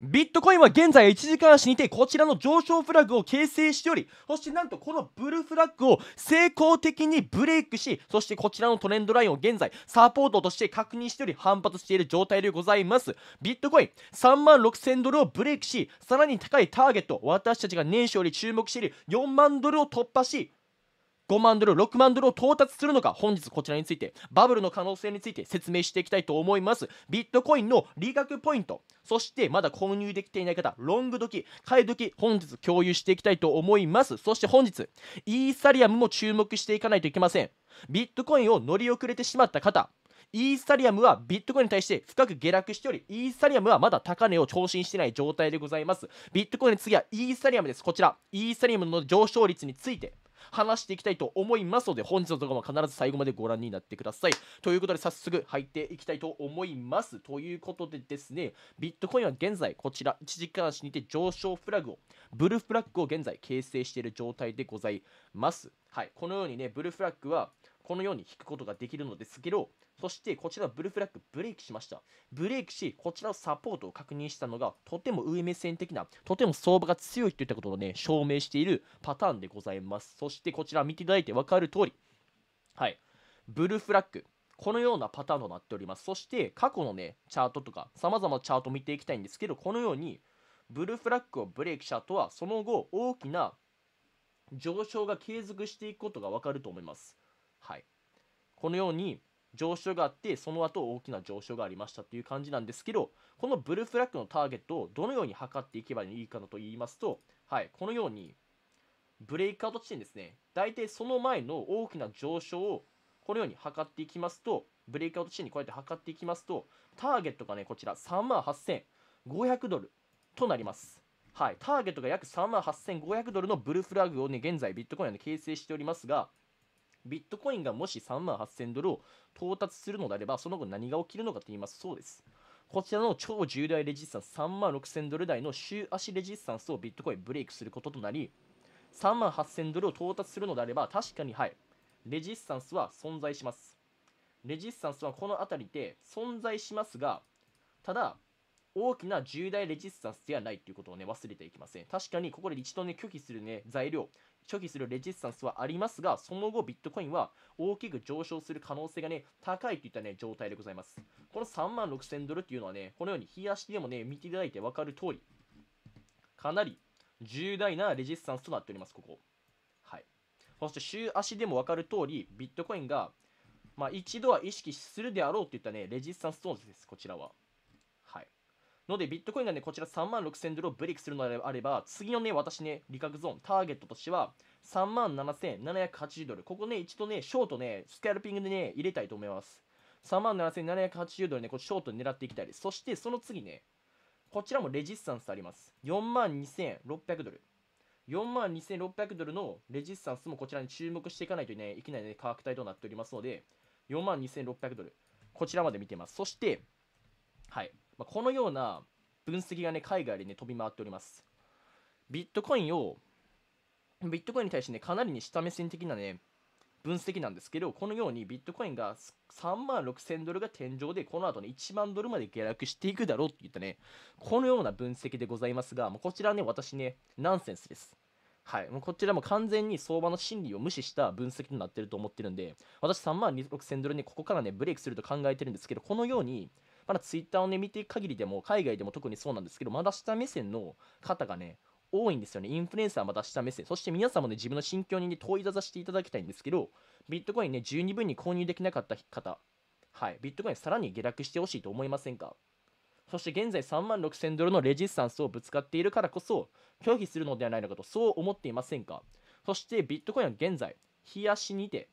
ビットコインは現在1時間足にてこちらの上昇フラグを形成しており、そしてなんとこのブルーフラッグを成功的にブレイクし、そしてこちらのトレンドラインを現在サポートとして確認しており反発している状態でございます。ビットコイン3万6000ドルをブレイクし、さらに高いターゲット、私たちが年初より注目している4万ドルを突破し、5万ドル6万ドルを到達するのか本日こちらについてバブルの可能性について説明していきたいと思いますビットコインの利確ポイントそしてまだ購入できていない方ロング時買い時本日共有していきたいと思いますそして本日イーサリアムも注目していかないといけませんビットコインを乗り遅れてしまった方イーサリアムはビットコインに対して深く下落しており、イーサリアムはまだ高値を調信してない状態でございます。ビットコインの次はイーサリアムです。こちら、イーサリアムの上昇率について、話していきたいと思いますので本日の動画も必ず最後までご覧になってくださいということで早速入っていきたいと思いますということでですねビットコインは現在こちら1時間足にて上昇フラグをブルーフラッグを現在形成している状態でございますはいこのようにねブルーフラッグはこのように引くことができるのですけど、そしてこちらブルーフラッグブレークしました。ブレークし、こちらのサポートを確認したのが、とても上目線的な、とても相場が強いといったことをね、証明しているパターンでございます。そしてこちら見ていただいてわかる通り、はい、ブルーフラッグ。このようなパターンとなっております。そして、過去のね、チャートとか、様々なチャートを見ていきたいんですけど、このように、ブルーフラッグをブレーキした後は、その後、大きな上昇が継続していくことがわかると思います。はい、このように上昇があってその後大きな上昇がありましたという感じなんですけどこのブルーフラッグのターゲットをどのように測っていけばいいかと言いますと、はい、このようにブレイクアウト地点ですね大体その前の大きな上昇をこのように測っていきますとブレイクアウト地点にこうやって測っていきますとターゲットがねこちら3万8500ドルとなりますはい、ターゲットが約3万8500ドルのブルーフラッグをね、現在ビットコインで形成しておりますが、ビットコインがもし3万8000ドルを到達するのであれば、その後何が起きるのかと言います。そうです。こちらの超重大レジスタンス3万6000ドル台の週足レジスタンスをビットコインブレイクすることとなり、3万8000ドルを到達するのであれば、確かにはい、レジスタンスは存在します。レジスタンスはこの辺りで存在しますが、ただ、大きな重大レジスタンスではないということをね、忘れていきません。確かに、ここで一度ね、拒否するね、材料、拒否するレジスタンスはありますが、その後ビットコインは大きく上昇する可能性がね、高いといったね、状態でございます。この3万6000ドルっていうのはね、このように冷やしでもね、見ていただいてわかる通り、かなり重大なレジスタンスとなっております、ここ。はい。そして週足でもわかる通り、ビットコインが、まあ、一度は意識するであろうといったね、レジスタンスとです、こちらは。ので、ビットコインがね、こちら3万6000ドルをブレイクするのであれば、次のね、私ね、利確ゾーン、ターゲットとしては、3万7780ドル。ここね、一度ね、ショートね、スキャルピングでね、入れたいと思います。3万7780ドルね、これショート狙っていきたいです。そして、その次ね、こちらもレジスタンスあります。4万2600ドル。4万2600ドルのレジスタンスもこちらに注目していかないとね、いけないね、価格帯となっておりますので、4万2600ドル。こちらまで見てます。そして、はい。まあ、このような分析がね海外でね飛び回っておりますビットコインをビットコインに対してねかなりに下目線的なね分析なんですけどこのようにビットコインが3万6000ドルが天井でこの後ね1万ドルまで下落していくだろうっていったねこのような分析でございますがもうこちらね私ねナンセンスですはい、もうこちらも完全に相場の心理を無視した分析になってると思ってるんで、私3万6000ドルね、ここからね、ブレイクすると考えてるんですけど、このようにまだツイッターをね、見ていく限りでも、海外でも特にそうなんですけど、まだ下目線の方がね、多いんですよね。インフルエンサーまだ下目線。そして皆さんもね、自分の心境に、ね、問い出さしていただきたいんですけど、ビットコインね、十二分に購入できなかった方、はい、ビットコインさらに下落してほしいと思いませんかそして現在3万6000ドルのレジスタンスをぶつかっているからこそ、拒否するのではないのかと、そう思っていませんかそしてビットコインは現在、冷やしにて、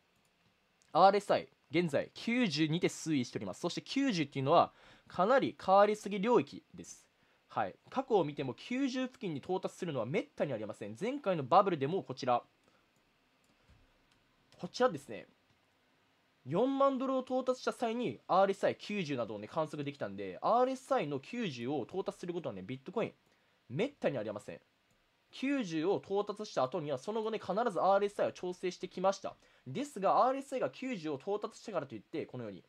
RSI、現在92で推移しております。そして90っていうのは、かなり変わりすぎ領域です。はい、過去を見ても90付近に到達するのはめったにありません前回のバブルでもこちらこちらですね4万ドルを到達した際に RSI90 などを、ね、観測できたんで RSI の90を到達することは、ね、ビットコインめったにありません90を到達した後にはその後ね必ず RSI を調整してきましたですが RSI が90を到達したからといってこのように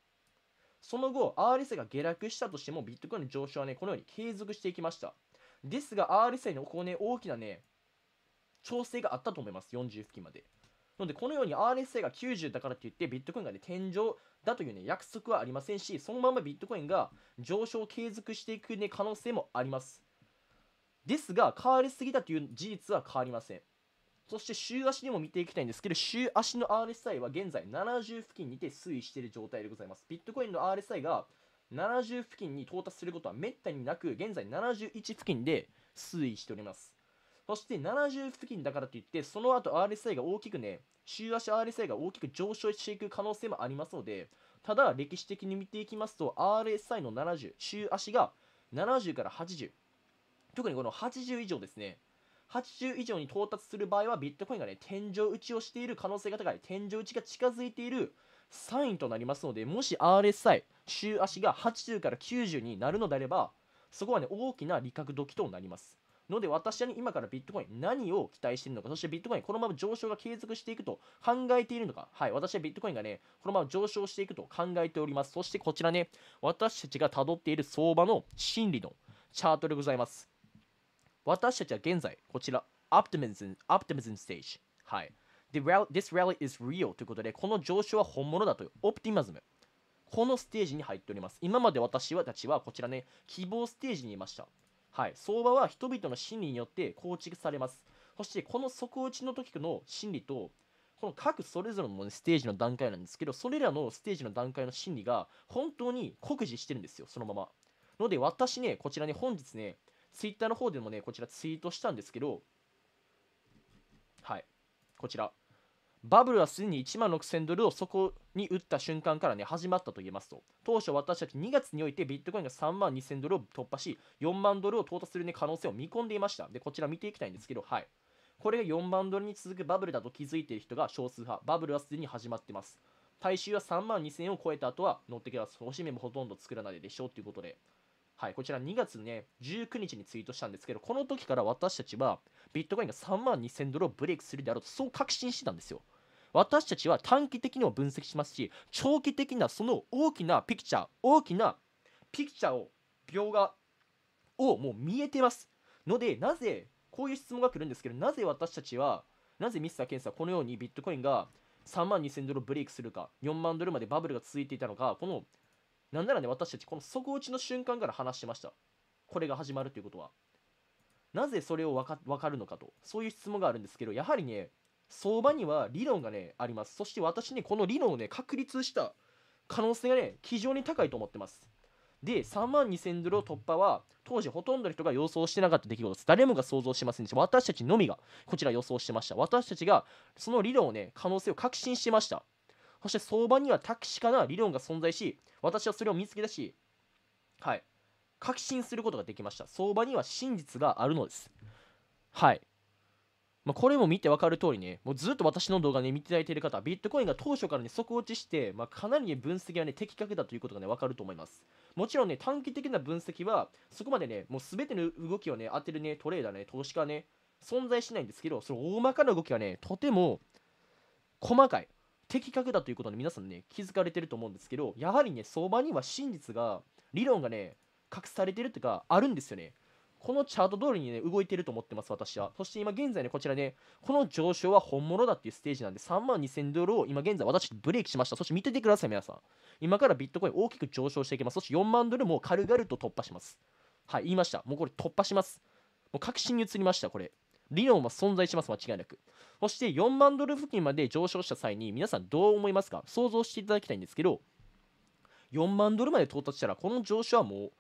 その後、RSI が下落したとしても、ビットコインの上昇はね、このように継続していきました。ですが、RSI のここね、大きなね、調整があったと思います。40付近まで。なので、このように RSI が90だからって言って、ビットコインがね、天井だというね、約束はありませんし、そのままビットコインが上昇を継続していくね、可能性もあります。ですが、変わりすぎたという事実は変わりません。そして週足でも見ていきたいんですけど、週足の RSI は現在70付近にて推移している状態でございます。ビットコインの RSI が70付近に到達することはめったになく、現在71付近で推移しております。そして70付近だからといって、その後 RSI が大きくね、週足 RSI が大きく上昇していく可能性もありますので、ただ歴史的に見ていきますと、RSI の70、週足が70から80、特にこの80以上ですね、80以上に到達する場合はビットコインがね、天井打ちをしている可能性が高い、天井打ちが近づいているサインとなりますので、もし RSI、週足が80から90になるのであれば、そこはね、大きな利確時となります。ので私は、ね、今からビットコイン何を期待しているのか、そしてビットコインこのまま上昇が継続していくと考えているのか、はい、私はビットコインがね、このまま上昇していくと考えております。そしてこちらね、私たちが辿っている相場の心理のチャートでございます。私たちは現在、こちら、Optimism, Optimism Stage。はい。The rally, This rally is real ということで、この上昇は本物だという、オプティマズム。このステージに入っております。今まで私たちはこちらね、希望ステージにいました。はい。相場は人々の心理によって構築されます。そして、この底打ちの時の心理と、この各それぞれの、ステージの段階なんですけど、それらのステージの段階の心理が本当に酷似してるんですよ、そのまま。ので、私ね、こちらね、本日ね、ツイッターの方でもね、こちらツイートしたんですけど、はい、こちら。バブルはすでに1万6000ドルをそこに打った瞬間からね、始まったと言えますと。当初私たち2月においてビットコインが3万2000ドルを突破し、4万ドルを到達する、ね、可能性を見込んでいました。で、こちら見ていきたいんですけど、はい。これが4万ドルに続くバブルだと気づいている人が少数派。バブルはすでに始まってます。大衆は3万2000円を超えた後は乗ってきます。おし目もほとんど作らないでしょうということで。はい、こちら2月ね、19日にツイートしたんですけど、この時から私たちは、ビットコインが3万2000ドルをブレイクするであろうと、そう確信してたんですよ。私たちは短期的にも分析しますし、長期的なその大きなピクチャー、大きなピクチャーを、描画をもう見えてます。ので、なぜ、こういう質問が来るんですけど、なぜ私たちは、なぜミスター・ケンさん、このようにビットコインが3万2000ドルをブレイクするか、4万ドルまでバブルが続いていたのか、このなんならね、私たちこの底打ちの瞬間から話してました。これが始まるということは。なぜそれをわかかるのかと。そういう質問があるんですけど、やはりね、相場には理論がね、あります。そして私ね、この理論をね、確立した可能性がね、非常に高いと思ってます。で、3万2000ドルを突破は、当時ほとんどの人が予想してなかった出来事です。誰もが想像しませんでした。私たちのみが、こちら予想してました。私たちが、その理論をね、可能性を確信してました。そして相場には確かな理論が存在し、私はそれを見つけ出し、はい、確信することができました。相場には真実があるのです。はい。まあ、これも見て分かる通りね、もうずっと私の動画ね、見ていただいている方、ビットコインが当初からね、即落ちして、まあ、かなりね、分析はね、的確だということがね、分かると思います。もちろんね、短期的な分析は、そこまでね、もう全ての動きをね、当てるね、トレーダーね、投資家ね、存在しないんですけど、その大まかな動きはね、とても細かい。的確だということで皆さんね気づかれてると思うんですけどやはりね相場には真実が理論がね隠されてるというかあるんですよねこのチャート通りにね動いてると思ってます私はそして今現在ねこちらねこの上昇は本物だっていうステージなんで3万2000ドルを今現在私ブレイクしましたそして見ててください皆さん今からビットコイン大きく上昇していきますそして4万ドルも軽々と突破しますはい言いましたもうこれ突破しますもう確信に移りましたこれ理論は存在します間違いなくそして4万ドル付近まで上昇した際に皆さんどう思いますか想像していただきたいんですけど4万ドルまで到達したらこの上昇はもう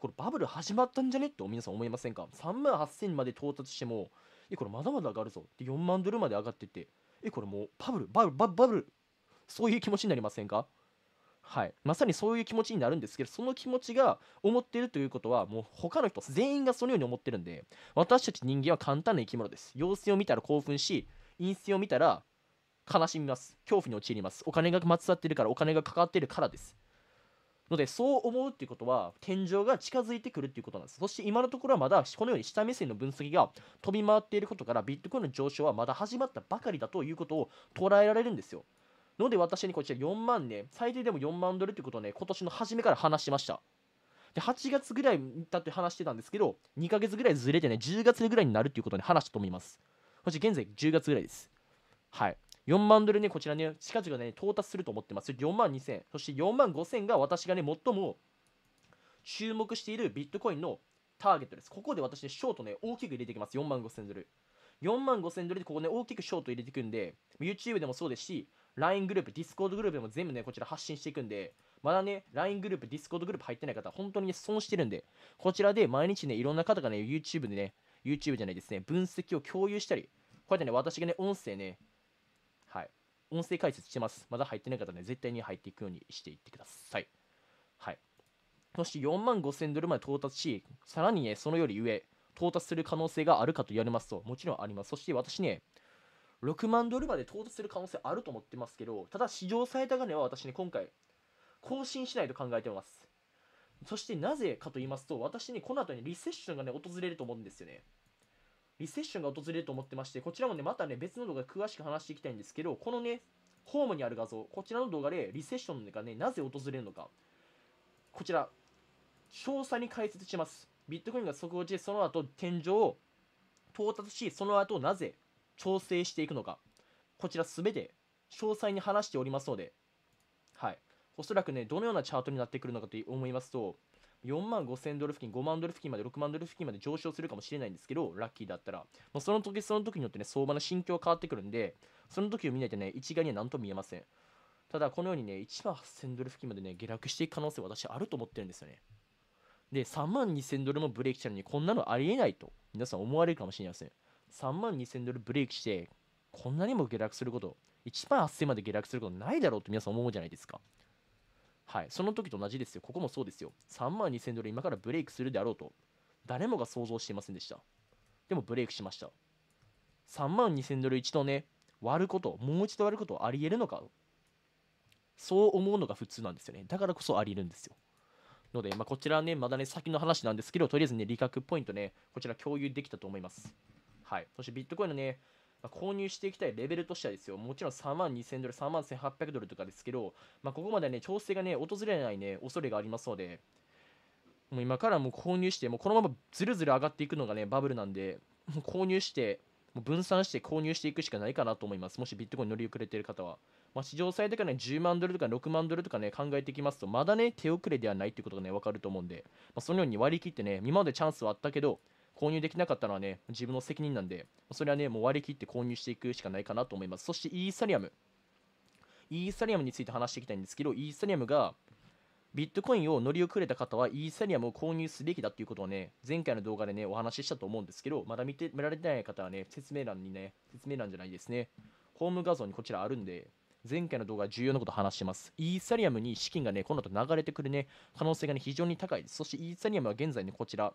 これバブル始まったんじゃねって皆さん思いませんか3万8000まで到達してもえこれまだまだ上がるぞって4万ドルまで上がってってえこれもうバブルバブルバブルそういう気持ちになりませんかはい、まさにそういう気持ちになるんですけどその気持ちが思っているということはもう他の人全員がそのように思ってるんで私たち人間は簡単な生き物です陽性を見たら興奮し陰性を見たら悲しみます恐怖に陥りますお金がまつわっているからお金がかかっているからですのでそう思うっていうことは天井が近づいてくるっていうことなんですそして今のところはまだこのように下目線の分析が飛び回っていることからビットコインの上昇はまだ始まったばかりだということを捉えられるんですよので私にこちら4万ね、最低でも4万ドルってことをね、今年の初めから話しました。で、8月ぐらいだって話してたんですけど、2ヶ月ぐらいずれてね、10月ぐらいになるっていうことに話したと思います。そして現在10月ぐらいです。はい。4万ドルね、こちらね、近々ね、到達すると思ってます。4万2000、そして4万5000が私がね、最も注目しているビットコインのターゲットです。ここで私ね、ショートね、大きく入れていきます。4万5000ドル。4万5000ドルでここね、大きくショート入れていくんで、YouTube でもそうですし、LINE グループ、Discord グループでも全部ね、こちら発信していくんで、まだね、LINE グループ、Discord グループ入ってない方、本当にね、損してるんで、こちらで毎日ね、いろんな方がね、YouTube でね、YouTube じゃないですね、分析を共有したり、こうやってね、私がね、音声ね、はい、音声解説してます。まだ入ってない方ね、絶対に入っていくようにしていってください。はい。そして4万5000ドルまで到達し、さらにね、そのより上、到達する可能性があるかと言われますと、もちろんあります。そして私ね、6万ドルまで到達する可能性あると思ってますけど、ただ市場最高値は私ね、今回、更新しないと考えてます。そしてなぜかと言いますと、私ね、この後にリセッションがね、訪れると思うんですよね。リセッションが訪れると思ってまして、こちらもね、またね、別の動画で詳しく話していきたいんですけど、このね、ホームにある画像、こちらの動画でリセッションがね、なぜ訪れるのか、こちら、詳細に解説します。ビットコインが即落ちて、その後天井を到達し、その後なぜ調整していくのか、こちら全て詳細に話しておりますので、はい。おそらくね、どのようなチャートになってくるのかと思いますと、4万5000ドル付近、5万ドル付近まで、6万ドル付近まで上昇するかもしれないんですけど、ラッキーだったら、まその時その時によってね、相場の心境変わってくるんで、その時を見ないとね、一概には何とも言えません。ただ、このようにね、1万8000ドル付近までね、下落していく可能性は私あると思ってるんですよね。で、3万2000ドルもブレーキしたのに、こんなのありえないと、皆さん思われるかもしれません。3万2000ドルブレイクしてこんなにも下落すること1万8000まで下落することないだろうと皆さん思うじゃないですかはいその時と同じですよここもそうですよ3万2000ドル今からブレイクするであろうと誰もが想像していませんでしたでもブレイクしました3万2000ドル一度ね割ることもう一度割ることあり得るのかそう思うのが普通なんですよねだからこそあり得るんですよので、まあ、こちらねまだね先の話なんですけどとりあえずね理覚ポイントねこちら共有できたと思いますはい、そしてビットコインのね、まあ、購入していきたいレベルとしてはですよ、もちろん3万2000ドル、3万1800ドルとかですけど、まあ、ここまでね、調整がね、訪れないね、恐れがありますので、もう今からもう購入して、もうこのままずるずる上がっていくのがね、バブルなんで、もう購入して、もう分散して購入していくしかないかなと思います。もしビットコイン乗り遅れている方は。まあ、市場最大ね、10万ドルとか6万ドルとかね、考えていきますと、まだね、手遅れではないっていうことがね、わかると思うんで、まあ、そのように割り切ってね、今までチャンスはあったけど、購入できなかったのはね、自分の責任なんで、それはね、もう割り切って購入していくしかないかなと思います。そしてイーサリアム。イーサリアムについて話していきたいんですけど、イーサリアムが、ビットコインを乗り遅れた方はイーサリアムを購入すべきだということをね、前回の動画でね、お話ししたと思うんですけど、まだ見て見られてない方はね、説明欄にね、説明欄じゃないですね、ホーム画像にこちらあるんで、前回の動画重要なこと話してます。イーサリアムに資金がね、この後流れてくるね、可能性がね、非常に高いです。そしてイーサリアムは現在ね、こちら、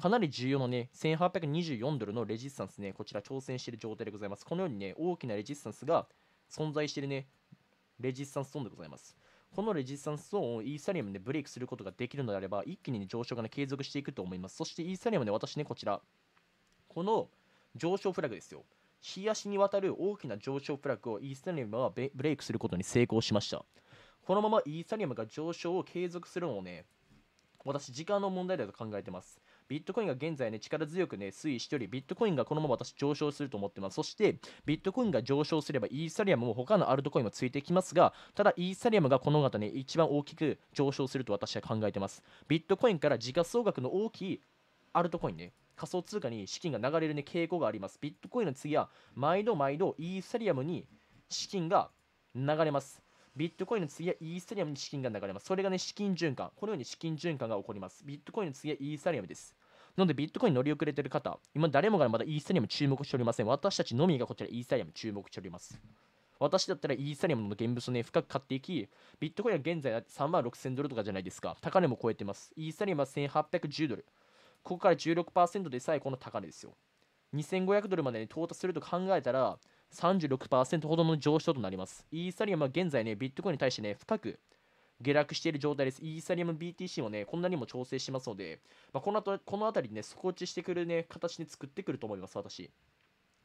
かなり重要なね、1824ドルのレジスタンスね、こちら挑戦している状態でございます。このようにね、大きなレジスタンスが存在しているね、レジスタンスゾーンでございます。このレジスタンスゾーンをイーサリアムでブレイクすることができるのであれば、一気に、ね、上昇が、ね、継続していくと思います。そしてイーサリアムで私ね、こちら、この上昇フラグですよ。日足にわたる大きな上昇フラグをイーサリアムはブレイクすることに成功しました。このままイーサリアムが上昇を継続するのをね、私、時間の問題だと考えてます。ビットコインが現在ね、力強くね、推移しており、ビットコインがこのまま私上昇すると思ってます。そして、ビットコインが上昇すれば、イーサリアムも他のアルトコインもついてきますが、ただ、イーサリアムがこの方ね、一番大きく上昇すると私は考えてます。ビットコインから時価総額の大きいアルトコインね、仮想通貨に資金が流れる、ね、傾向があります。ビットコインの次は、毎度毎度イーサリアムに資金が流れます。ビットコインの次はイーサリアムに資金が流れます。それがね、資金循環。このように資金循環が起こります。ビットコインの次はイーサリアムです。なのでビットコイン乗り遅れてる方、今誰もがまだイーサリアム注目しておりません。私たちのみがこちらイーサリアム注目しております。私だったらイーサリアムの現物をね、深く買っていき、ビットコインは現在3万6000ドルとかじゃないですか。高値も超えてます。イーサリアムは1810ドル。ここから16%でさえこの高値ですよ。2500ドルまでに、ね、到達すると考えたら、36%ほどの上昇となります。イーサリアムは現在ね、ビットコインに対してね、深く下落している状態です。イーサリアム BTC もね、こんなにも調整しますので、まあ、この後、この辺りね、底ーちしてくるね、形で作ってくると思います、私。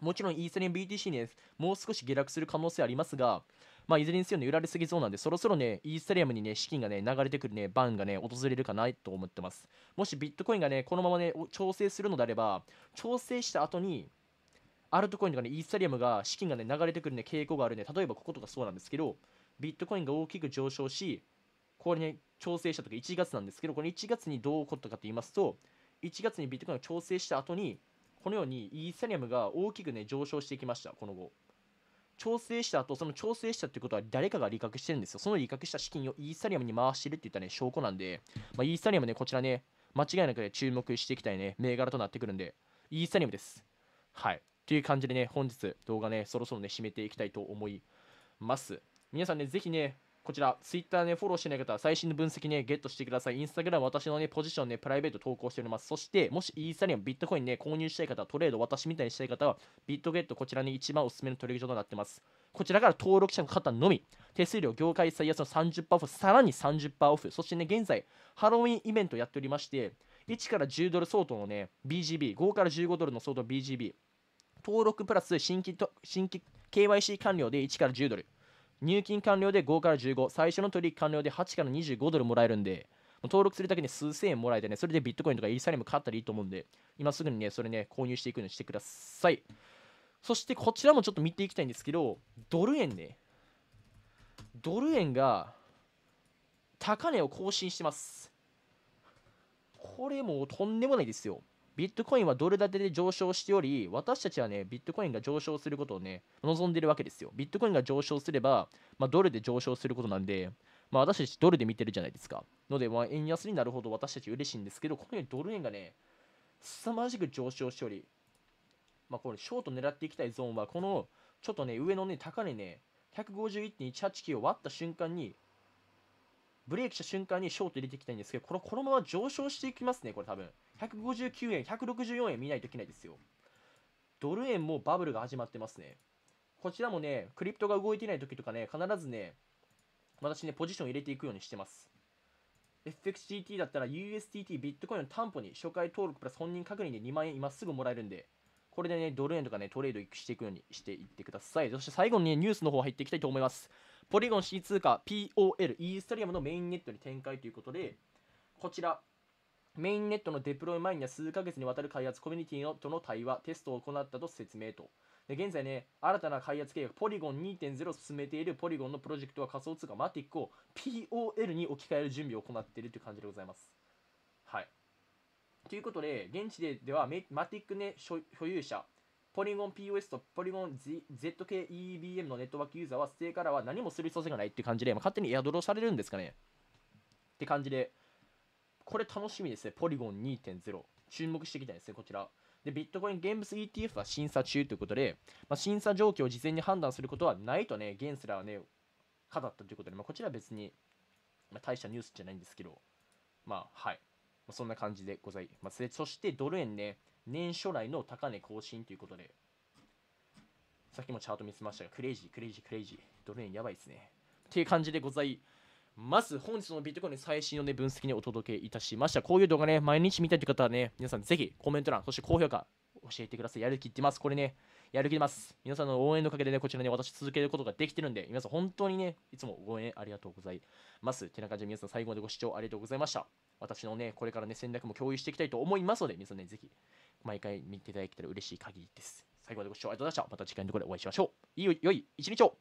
もちろんイーサリアム BTC ね、もう少し下落する可能性ありますが、まあ、いずれにせよね、売られすぎそうなんで、そろそろね、イーサリアムにね、資金がね、流れてくるね、バンがね、訪れるかないと思ってます。もしビットコインがね、このままね、調整するのであれば、調整した後に、アルトコインとかね、イーサリアムが資金がね、流れてくるね、傾向があるね、例えばこことかそうなんですけど、ビットコインが大きく上昇し、これね、調整したとか1月なんですけど、この1月にどう起こったかと言いますと、1月にビットコインを調整した後に、このようにイーサリアムが大きくね、上昇していきました、この後。調整した後、その調整したってことは誰かが利確してるんですよ。その利確した資金をイーサリアムに回してるって言ったね、証拠なんで、まあ、イーサリアムね、こちらね、間違いなく、ね、注目していきたいね、銘柄となってくるんで、イーサリアムです。はい。という感じでね、本日動画ね、そろそろね、締めていきたいと思います。皆さんね、ぜひね、こちら、ツイッターね、フォローしてない方は最新の分析ね、ゲットしてください。インスタグラム、私のね、ポジションね、プライベート投稿しております。そして、もしイーサリアム、ビットコインね、購入したい方、トレード、私みたいにしたい方は、ビットゲット、こちらに、ね、一番おすすめの取引所となってます。こちらから登録者の方のみ、手数料業界最安の30%オフ、さらに30%オフ、そしてね、現在、ハロウィンイベントやっておりまして、1から10ドル相当のね、BGB、5から15ドルの相当 BGB、登録プラス新規と新規 KYC 完了で1から10ドル、入金完了で5から15最初の取引完了で8から25ドルもらえるんで登録するだけで数千円もらえてねそれでビットコインとかイーサリアム買ったらいいと思うんで今すぐにねそれね購入していくようにしてくださいそしてこちらもちょっと見ていきたいんですけどドル円ねドル円が高値を更新してますこれもうとんでもないですよビットコインはドル建てで上昇しており、私たちはね、ビットコインが上昇することをね、望んでるわけですよ。ビットコインが上昇すれば、まあ、ドルで上昇することなんで、まあ、私たちドルで見てるじゃないですか。ので、まあ、円安になるほど私たち嬉しいんですけど、このようにドル円がね、凄まじく上昇しており、まあ、これ、ショート狙っていきたいゾーンは、この、ちょっとね、上のね、高値ね、151.189を割った瞬間に、ブレーキした瞬間にショート入れていきたいんですけど、このこのまま上昇していきますね、これ多分。159円、164円見ないといけないですよ。ドル円もバブルが始まってますね。こちらもね、クリプトが動いてない時とかね、必ずね、私ね、ポジション入れていくようにしてます。FXGT だったら USDT ビットコインの担保に初回登録プラス本人確認で2万円今すぐもらえるんで、これでね、ドル円とかね、トレードしていくようにしていってください。そして最後にね、ニュースの方入っていきたいと思います。ポリゴン c 通貨 POL イーストリアムのメインネットに展開ということで、こちら、メインネットのデプロイ前には数ヶ月にわたる開発コミュニティのとの対話、テストを行ったと説明と。で現在ね、新たな開発計画、ポリゴン2.0を進めているポリゴンのプロジェクトは仮想通貨マティックを POL に置き換える準備を行っているという感じでございます。はい。ということで、現地でではマティック、ね、所有者ポリゴン POS とポリゴン、Z、k e b m のネットワークユーザーは、ステーからは何もする必要性がないっていう感じで、まあ、勝手にエアドローされるんですかね。って感じで、これ楽しみですね。ポリゴン2.0。注目していきたいですね、こちら。で、ビットコイン現物 ETF は審査中ということで、まあ、審査状況を事前に判断することはないとね、ゲンスラーはね、語ったということで、まあ、こちらは別に、まあ、大したニュースじゃないんですけど、まあ、はい。まあ、そんな感じでございます。そして、ドル円ね、年初来の高値更新ということで、さっきもチャート見せましたが、クレイジー、クレイジー、クレイジー、ドル円やばいですね。っていう感じでございます。本日のビットコインの最新の、ね、分析にお届けいたしました。こういう動画ね、毎日見たいという方はね、皆さんぜひコメント欄、そして高評価、教えてください。やる気いってます。これね、やる気出ます。皆さんの応援のおかげでね、こちらね、私続けることができてるんで、皆さん本当にね、いつもご援ありがとうございます。てな感じで皆さん最後までご視聴ありがとうございました。私のね、これからね、戦略も共有していきたいと思いますので、皆さんね、ぜひ毎回見ていただけたら嬉しい限りです。最後までご視聴ありがとうございました。また次回のところでお会いしましょう。いいよ、良い一日を